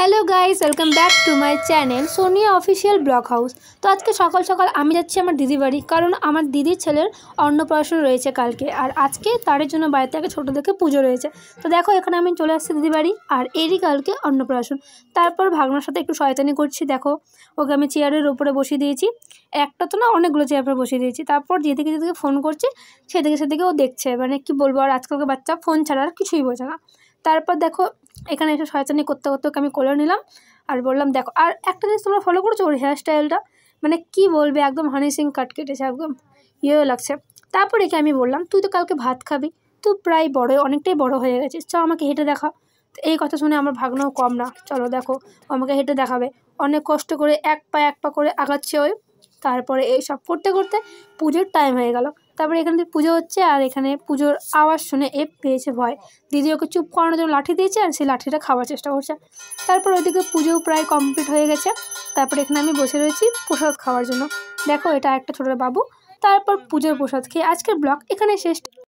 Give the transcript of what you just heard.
hello guys welcome back to my channel Sonia official block house তো আজকে সকাল সকাল আমি যাচ্ছি আমার দিদি বাড়ি কারণ আমার দিদির ছেলের অন্নপ্রাশন রয়েছে কালকে আর আজকে তার জন্য বাড়িতে একটা ছোটো থেকে পুজো রয়েছে তো দেখো এখানে আমি চলে আসছি দিদি বাড়ি আর এরই কালকে অন্নপ্রাশন তারপর ভাগনার সাথে একটু শয়তানি করছি দেখো ওকে আমি চেয়ারের ওপরে বসিয়ে দিয়েছি একটা তো না অনেকগুলো চেয়ার পরে বসিয়ে দিয়েছি তারপর যেদিকে যেদিকে ফোন করছি সেদিকে সেদিকে ও দেখছে মানে কি বলবো আর আজকালকে বাচ্চা ফোন ছাড়া আর কিছুই বোঝে না তারপর দেখো এখানে এসে শয়তানি করতে করতে আমি কোলে নিলাম আর বললাম দেখো আর একটা জিনিস তোমরা ফলো করছো ওর হেয়ারস্টাইলটা মানে কি বলবে একদম হানি সিং কাট কেটেছে একদম ইয়েও লাগছে তারপরে কি আমি বললাম তুই তো কালকে ভাত খাবি তুই প্রায় বড় অনেকটাই বড় হয়ে গেছে চ আমাকে হেঁটে দেখা তো এই কথা শুনে আমার ভাগনাও কম না চলো দেখো আমাকে হেঁটে দেখাবে অনেক কষ্ট করে এক পা এক পা করে আগাচ্ছে ওই তারপরে এই সব করতে করতে পুজোর টাইম হয়ে গেল তারপরে এখানে পুজো হচ্ছে আর এখানে পুজোর আওয়াজ শুনে এ পেয়েছে ভয় দিদি ওকে চুপ করানোর জন্য লাঠি দিয়েছে আর সেই লাঠিটা খাওয়ার চেষ্টা করছে তারপর ওইদিকে পুজো প্রায় কমপ্লিট হয়ে গেছে তারপর এখানে আমি বসে রয়েছি প্রসাদ খাওয়ার জন্য দেখো এটা একটা ছোটো বাবু তারপর পুজোর প্রসাদ খেয়ে আজকের ব্লগ এখানে শেষ